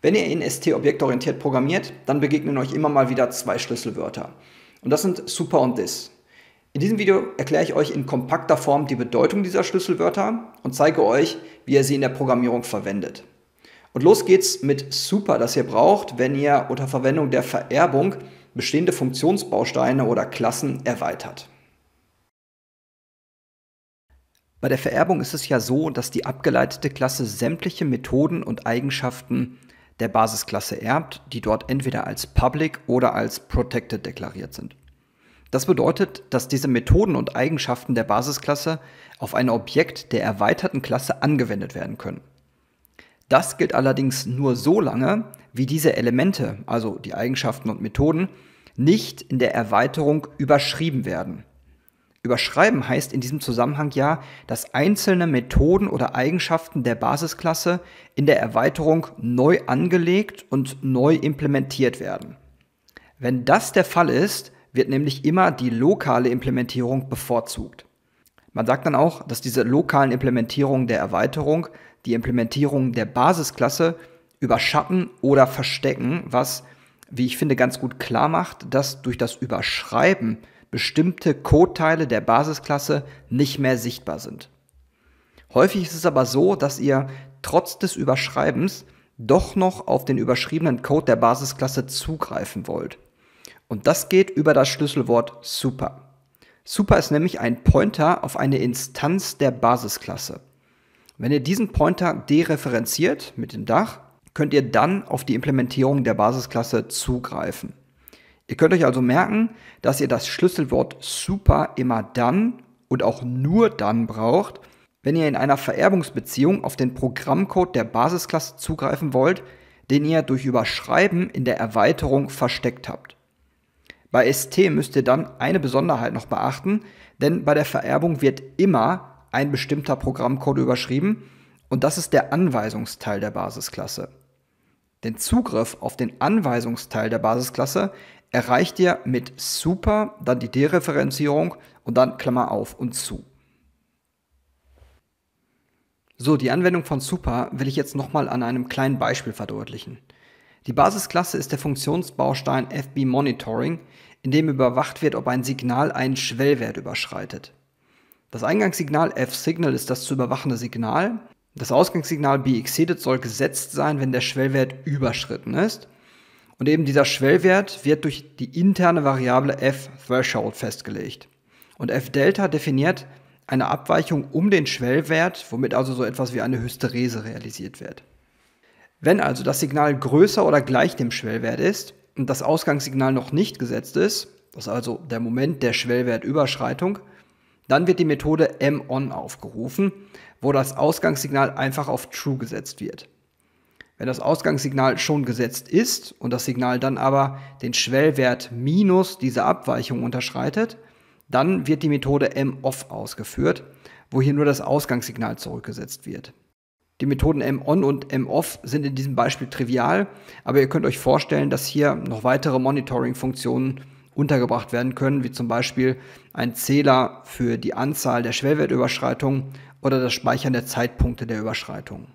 Wenn ihr in ST objektorientiert programmiert, dann begegnen euch immer mal wieder zwei Schlüsselwörter. Und das sind super und this. In diesem Video erkläre ich euch in kompakter Form die Bedeutung dieser Schlüsselwörter und zeige euch, wie ihr sie in der Programmierung verwendet. Und los geht's mit super, das ihr braucht, wenn ihr unter Verwendung der Vererbung bestehende Funktionsbausteine oder Klassen erweitert. Bei der Vererbung ist es ja so, dass die abgeleitete Klasse sämtliche Methoden und Eigenschaften der Basisklasse erbt, die dort entweder als Public oder als Protected deklariert sind. Das bedeutet, dass diese Methoden und Eigenschaften der Basisklasse auf ein Objekt der erweiterten Klasse angewendet werden können. Das gilt allerdings nur so lange, wie diese Elemente, also die Eigenschaften und Methoden, nicht in der Erweiterung überschrieben werden. Überschreiben heißt in diesem Zusammenhang ja, dass einzelne Methoden oder Eigenschaften der Basisklasse in der Erweiterung neu angelegt und neu implementiert werden. Wenn das der Fall ist, wird nämlich immer die lokale Implementierung bevorzugt. Man sagt dann auch, dass diese lokalen Implementierungen der Erweiterung die Implementierung der Basisklasse überschatten oder verstecken, was, wie ich finde, ganz gut klar macht, dass durch das Überschreiben bestimmte Codeteile der Basisklasse nicht mehr sichtbar sind. Häufig ist es aber so, dass ihr trotz des Überschreibens doch noch auf den überschriebenen Code der Basisklasse zugreifen wollt. Und das geht über das Schlüsselwort super. Super ist nämlich ein Pointer auf eine Instanz der Basisklasse. Wenn ihr diesen Pointer dereferenziert mit dem Dach, könnt ihr dann auf die Implementierung der Basisklasse zugreifen. Ihr könnt euch also merken, dass ihr das Schlüsselwort super immer dann und auch nur dann braucht, wenn ihr in einer Vererbungsbeziehung auf den Programmcode der Basisklasse zugreifen wollt, den ihr durch Überschreiben in der Erweiterung versteckt habt. Bei ST müsst ihr dann eine Besonderheit noch beachten, denn bei der Vererbung wird immer ein bestimmter Programmcode überschrieben und das ist der Anweisungsteil der Basisklasse. Den Zugriff auf den Anweisungsteil der Basisklasse erreicht ihr mit super dann die Dereferenzierung und dann Klammer auf und zu. So, die Anwendung von super will ich jetzt nochmal an einem kleinen Beispiel verdeutlichen. Die Basisklasse ist der Funktionsbaustein FB Monitoring, in dem überwacht wird, ob ein Signal einen Schwellwert überschreitet. Das Eingangssignal F-Signal ist das zu überwachende Signal. Das Ausgangssignal B-Exceeded soll gesetzt sein, wenn der Schwellwert überschritten ist. Und eben dieser Schwellwert wird durch die interne Variable f-threshold festgelegt. Und f-delta definiert eine Abweichung um den Schwellwert, womit also so etwas wie eine Hysterese realisiert wird. Wenn also das Signal größer oder gleich dem Schwellwert ist und das Ausgangssignal noch nicht gesetzt ist, das ist also der Moment der Schwellwertüberschreitung, dann wird die Methode m-on aufgerufen, wo das Ausgangssignal einfach auf True gesetzt wird. Wenn das Ausgangssignal schon gesetzt ist und das Signal dann aber den Schwellwert minus diese Abweichung unterschreitet, dann wird die Methode MOFF ausgeführt, wo hier nur das Ausgangssignal zurückgesetzt wird. Die Methoden MON und MOFF sind in diesem Beispiel trivial, aber ihr könnt euch vorstellen, dass hier noch weitere Monitoring-Funktionen untergebracht werden können, wie zum Beispiel ein Zähler für die Anzahl der Schwellwertüberschreitungen oder das Speichern der Zeitpunkte der Überschreitungen.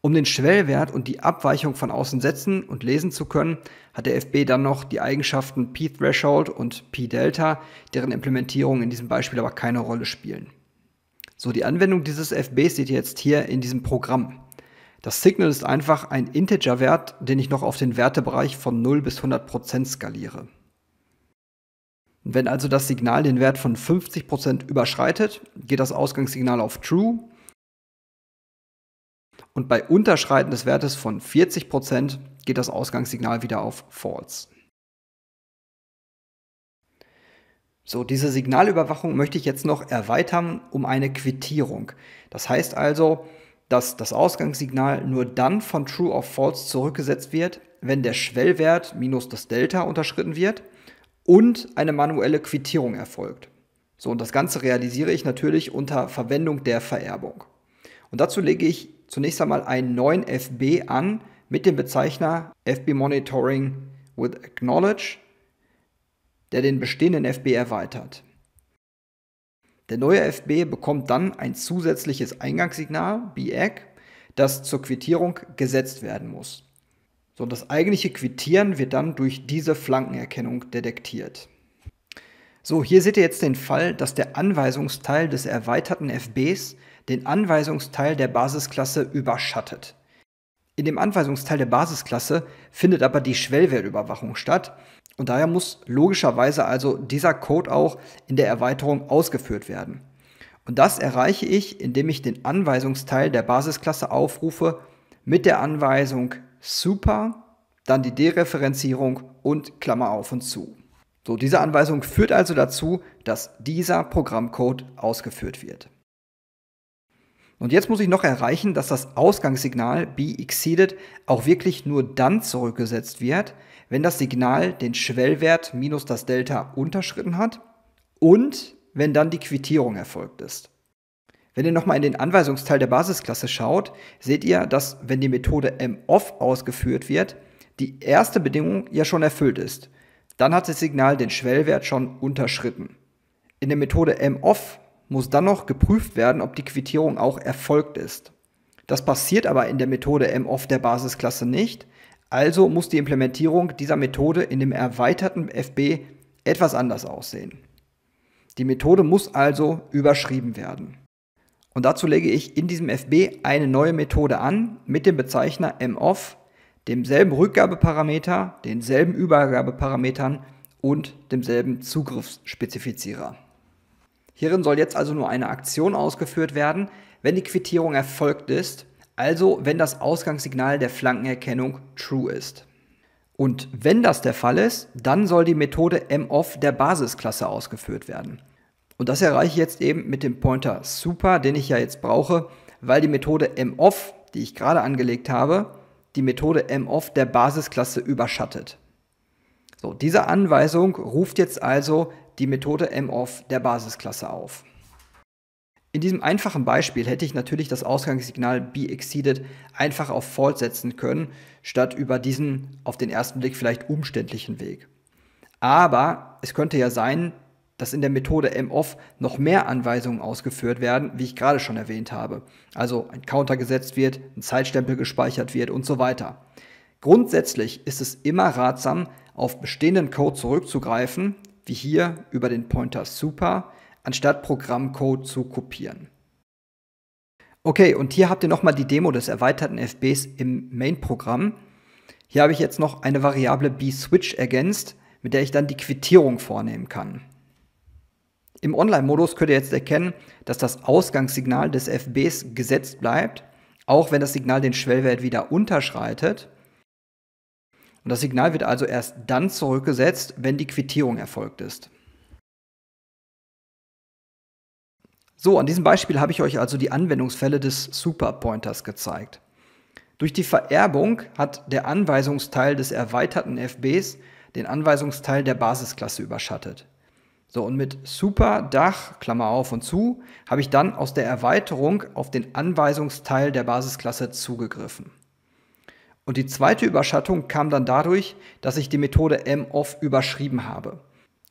Um den Schwellwert und die Abweichung von außen setzen und lesen zu können, hat der FB dann noch die Eigenschaften P-Threshold und P-Delta, deren Implementierung in diesem Beispiel aber keine Rolle spielen. So, die Anwendung dieses FBs seht ihr jetzt hier in diesem Programm. Das Signal ist einfach ein Integerwert, den ich noch auf den Wertebereich von 0 bis 100% skaliere. Wenn also das Signal den Wert von 50% überschreitet, geht das Ausgangssignal auf True und bei Unterschreiten des Wertes von 40% Prozent geht das Ausgangssignal wieder auf False. So, diese Signalüberwachung möchte ich jetzt noch erweitern um eine Quittierung. Das heißt also, dass das Ausgangssignal nur dann von True auf False zurückgesetzt wird, wenn der Schwellwert minus das Delta unterschritten wird und eine manuelle Quittierung erfolgt. So, und das Ganze realisiere ich natürlich unter Verwendung der Vererbung. Und dazu lege ich zunächst einmal einen neuen FB an mit dem Bezeichner FB Monitoring with Acknowledge, der den bestehenden FB erweitert. Der neue FB bekommt dann ein zusätzliches Eingangssignal, BACK, das zur Quittierung gesetzt werden muss. So, das eigentliche Quittieren wird dann durch diese Flankenerkennung detektiert. So, hier seht ihr jetzt den Fall, dass der Anweisungsteil des erweiterten FBs den Anweisungsteil der Basisklasse überschattet. In dem Anweisungsteil der Basisklasse findet aber die Schwellwertüberwachung statt und daher muss logischerweise also dieser Code auch in der Erweiterung ausgeführt werden. Und das erreiche ich, indem ich den Anweisungsteil der Basisklasse aufrufe mit der Anweisung super, dann die Dereferenzierung und Klammer auf und zu. So, diese Anweisung führt also dazu, dass dieser Programmcode ausgeführt wird. Und jetzt muss ich noch erreichen, dass das Ausgangssignal be exceeded auch wirklich nur dann zurückgesetzt wird, wenn das Signal den Schwellwert minus das Delta unterschritten hat und wenn dann die Quittierung erfolgt ist. Wenn ihr nochmal in den Anweisungsteil der Basisklasse schaut, seht ihr, dass wenn die Methode moff ausgeführt wird, die erste Bedingung ja schon erfüllt ist. Dann hat das Signal den Schwellwert schon unterschritten. In der Methode moff muss dann noch geprüft werden, ob die Quittierung auch erfolgt ist. Das passiert aber in der Methode MOF der Basisklasse nicht, also muss die Implementierung dieser Methode in dem erweiterten FB etwas anders aussehen. Die Methode muss also überschrieben werden. Und dazu lege ich in diesem FB eine neue Methode an mit dem Bezeichner MOF, demselben Rückgabeparameter, denselben Übergabeparametern und demselben Zugriffsspezifizierer. Hierin soll jetzt also nur eine Aktion ausgeführt werden, wenn die Quittierung erfolgt ist, also wenn das Ausgangssignal der Flankenerkennung true ist. Und wenn das der Fall ist, dann soll die Methode MOF der Basisklasse ausgeführt werden. Und das erreiche ich jetzt eben mit dem Pointer super, den ich ja jetzt brauche, weil die Methode MOF, die ich gerade angelegt habe, die Methode MOF der Basisklasse überschattet. So, diese Anweisung ruft jetzt also die Methode MOF der Basisklasse auf. In diesem einfachen Beispiel hätte ich natürlich das Ausgangssignal BExceeded einfach auf False setzen können, statt über diesen auf den ersten Blick vielleicht umständlichen Weg. Aber es könnte ja sein, dass in der Methode MOF noch mehr Anweisungen ausgeführt werden, wie ich gerade schon erwähnt habe. Also ein Counter gesetzt wird, ein Zeitstempel gespeichert wird und so weiter. Grundsätzlich ist es immer ratsam, auf bestehenden Code zurückzugreifen wie hier über den Pointer super, anstatt Programmcode zu kopieren. Okay, und hier habt ihr nochmal die Demo des erweiterten FBs im Main-Programm. Hier habe ich jetzt noch eine Variable bSwitch ergänzt, mit der ich dann die Quittierung vornehmen kann. Im Online-Modus könnt ihr jetzt erkennen, dass das Ausgangssignal des FBs gesetzt bleibt, auch wenn das Signal den Schwellwert wieder unterschreitet. Und das Signal wird also erst dann zurückgesetzt, wenn die Quittierung erfolgt ist. So, an diesem Beispiel habe ich euch also die Anwendungsfälle des Superpointers gezeigt. Durch die Vererbung hat der Anweisungsteil des erweiterten FBs den Anweisungsteil der Basisklasse überschattet. So, und mit Super, Dach, Klammer auf und zu, habe ich dann aus der Erweiterung auf den Anweisungsteil der Basisklasse zugegriffen. Und die zweite Überschattung kam dann dadurch, dass ich die Methode MOF überschrieben habe.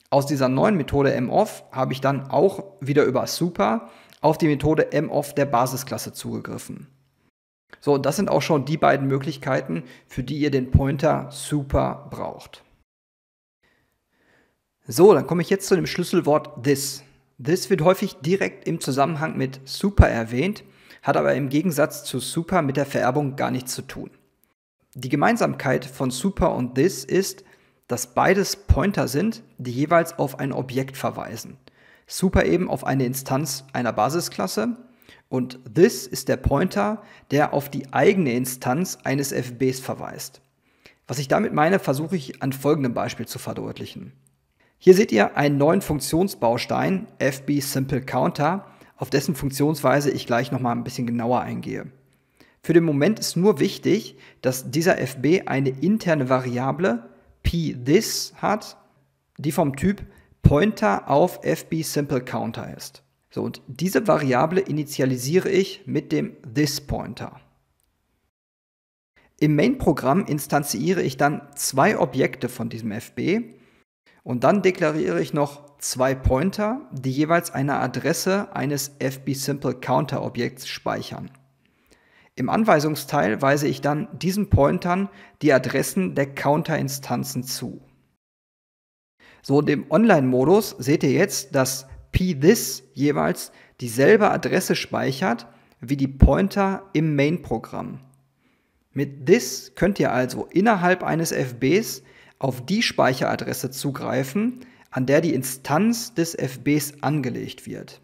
Aus dieser neuen Methode MOF habe ich dann auch wieder über super auf die Methode MOF der Basisklasse zugegriffen. So, und das sind auch schon die beiden Möglichkeiten, für die ihr den Pointer super braucht. So, dann komme ich jetzt zu dem Schlüsselwort this. This wird häufig direkt im Zusammenhang mit super erwähnt, hat aber im Gegensatz zu super mit der Vererbung gar nichts zu tun. Die Gemeinsamkeit von super und this ist, dass beides Pointer sind, die jeweils auf ein Objekt verweisen. Super eben auf eine Instanz einer Basisklasse und this ist der Pointer, der auf die eigene Instanz eines FBs verweist. Was ich damit meine, versuche ich an folgendem Beispiel zu verdeutlichen. Hier seht ihr einen neuen Funktionsbaustein, FB Simple Counter, auf dessen Funktionsweise ich gleich nochmal ein bisschen genauer eingehe. Für den Moment ist nur wichtig, dass dieser FB eine interne Variable pthis hat, die vom Typ Pointer auf FB Simple Counter ist. So, und diese Variable initialisiere ich mit dem thisPointer. Im Main-Programm instanziere ich dann zwei Objekte von diesem FB und dann deklariere ich noch zwei Pointer, die jeweils eine Adresse eines FB Simple Counter Objekts speichern. Im Anweisungsteil weise ich dann diesen Pointern die Adressen der Counterinstanzen zu. So, und im Online-Modus seht ihr jetzt, dass pthis jeweils dieselbe Adresse speichert wie die Pointer im Main-Programm. Mit this könnt ihr also innerhalb eines FBs auf die Speicheradresse zugreifen, an der die Instanz des FBs angelegt wird.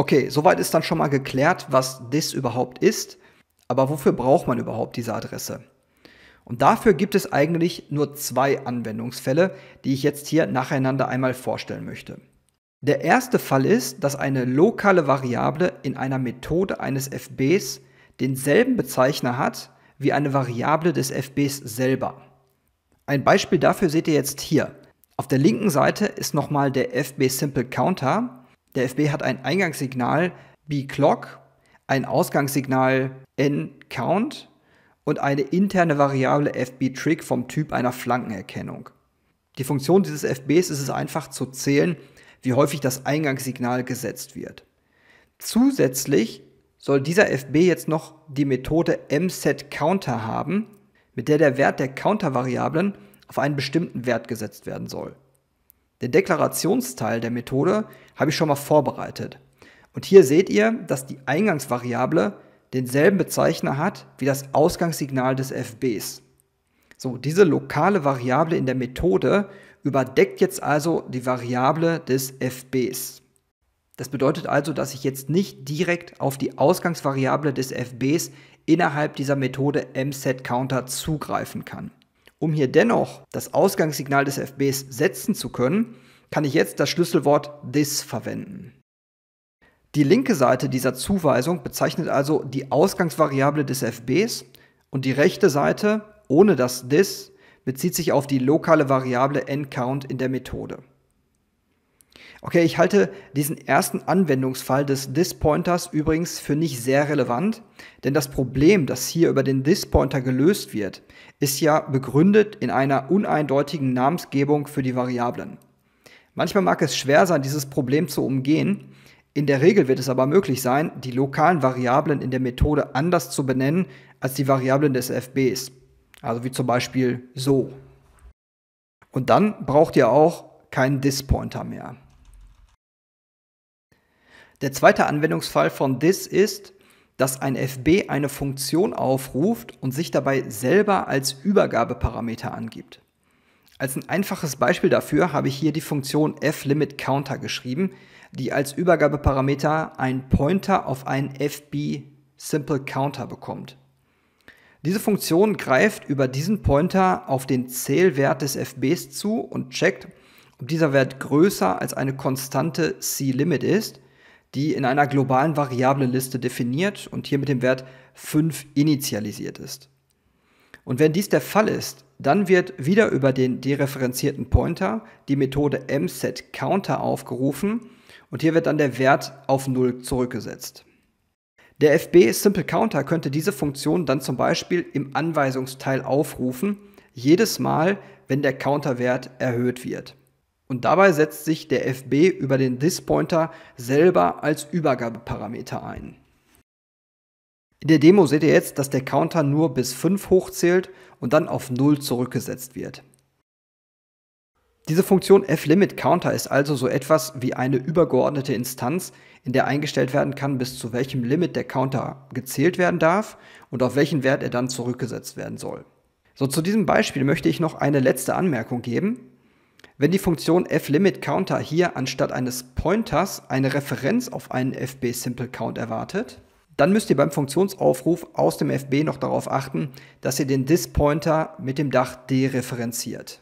Okay, soweit ist dann schon mal geklärt, was this überhaupt ist, aber wofür braucht man überhaupt diese Adresse? Und dafür gibt es eigentlich nur zwei Anwendungsfälle, die ich jetzt hier nacheinander einmal vorstellen möchte. Der erste Fall ist, dass eine lokale Variable in einer Methode eines FBs denselben Bezeichner hat wie eine Variable des FBs selber. Ein Beispiel dafür seht ihr jetzt hier. Auf der linken Seite ist nochmal der FB Simple Counter der FB hat ein Eingangssignal bclock, ein Ausgangssignal ncount und eine interne Variable fbtrick vom Typ einer Flankenerkennung. Die Funktion dieses FBs ist es einfach zu zählen, wie häufig das Eingangssignal gesetzt wird. Zusätzlich soll dieser FB jetzt noch die Methode msetCounter haben, mit der der Wert der Counter-Variablen auf einen bestimmten Wert gesetzt werden soll. Den Deklarationsteil der Methode habe ich schon mal vorbereitet. Und hier seht ihr, dass die Eingangsvariable denselben Bezeichner hat wie das Ausgangssignal des FBs. So, diese lokale Variable in der Methode überdeckt jetzt also die Variable des FBs. Das bedeutet also, dass ich jetzt nicht direkt auf die Ausgangsvariable des FBs innerhalb dieser Methode msetCounter zugreifen kann. Um hier dennoch das Ausgangssignal des FBs setzen zu können, kann ich jetzt das Schlüsselwort this verwenden. Die linke Seite dieser Zuweisung bezeichnet also die Ausgangsvariable des FBs und die rechte Seite ohne das this bezieht sich auf die lokale Variable nCount in der Methode. Okay, ich halte diesen ersten Anwendungsfall des Dispointers übrigens für nicht sehr relevant, denn das Problem, das hier über den Dispointer gelöst wird, ist ja begründet in einer uneindeutigen Namensgebung für die Variablen. Manchmal mag es schwer sein, dieses Problem zu umgehen, in der Regel wird es aber möglich sein, die lokalen Variablen in der Methode anders zu benennen als die Variablen des FBs, also wie zum Beispiel so. Und dann braucht ihr auch keinen Dispointer mehr. Der zweite Anwendungsfall von this ist, dass ein FB eine Funktion aufruft und sich dabei selber als Übergabeparameter angibt. Als ein einfaches Beispiel dafür habe ich hier die Funktion fLimitCounter geschrieben, die als Übergabeparameter einen Pointer auf einen FB Simple bekommt. Diese Funktion greift über diesen Pointer auf den Zählwert des FBs zu und checkt, ob dieser Wert größer als eine konstante cLimit ist die in einer globalen Variableliste definiert und hier mit dem Wert 5 initialisiert ist. Und wenn dies der Fall ist, dann wird wieder über den dereferenzierten Pointer die Methode msetCounter aufgerufen und hier wird dann der Wert auf 0 zurückgesetzt. Der FB Simple Counter könnte diese Funktion dann zum Beispiel im Anweisungsteil aufrufen, jedes Mal, wenn der Counterwert erhöht wird. Und dabei setzt sich der FB über den Dispointer selber als Übergabeparameter ein. In der Demo seht ihr jetzt, dass der Counter nur bis 5 hochzählt und dann auf 0 zurückgesetzt wird. Diese Funktion fLimitCounter ist also so etwas wie eine übergeordnete Instanz, in der eingestellt werden kann, bis zu welchem Limit der Counter gezählt werden darf und auf welchen Wert er dann zurückgesetzt werden soll. So, zu diesem Beispiel möchte ich noch eine letzte Anmerkung geben. Wenn die Funktion fLimitCounter hier anstatt eines Pointers eine Referenz auf einen fb-SimpleCount erwartet, dann müsst ihr beim Funktionsaufruf aus dem fb noch darauf achten, dass ihr den this mit dem Dach dereferenziert.